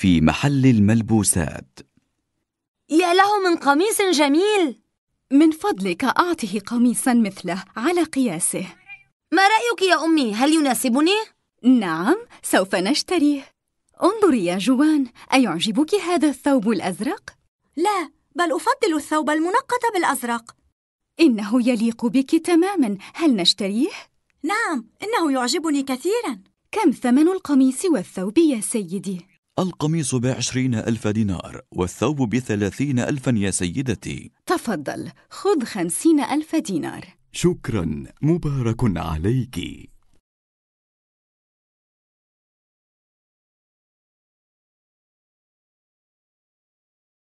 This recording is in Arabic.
في محل الملبوسات يا له من قميص جميل من فضلك أعطه قميصا مثله على قياسه ما رأيك يا أمي؟ هل يناسبني؟ نعم، سوف نشتريه انظري يا جوان، أيعجبك هذا الثوب الأزرق؟ لا، بل أفضل الثوب المنقط بالأزرق إنه يليق بك تماماً، هل نشتريه؟ نعم، إنه يعجبني كثيراً كم ثمن القميص والثوب يا سيدي؟ القميص بعشرين ألف دينار والثوب بثلاثين ألفا يا سيدتي تفضل خذ خمسين ألف دينار شكرا مبارك عليكِ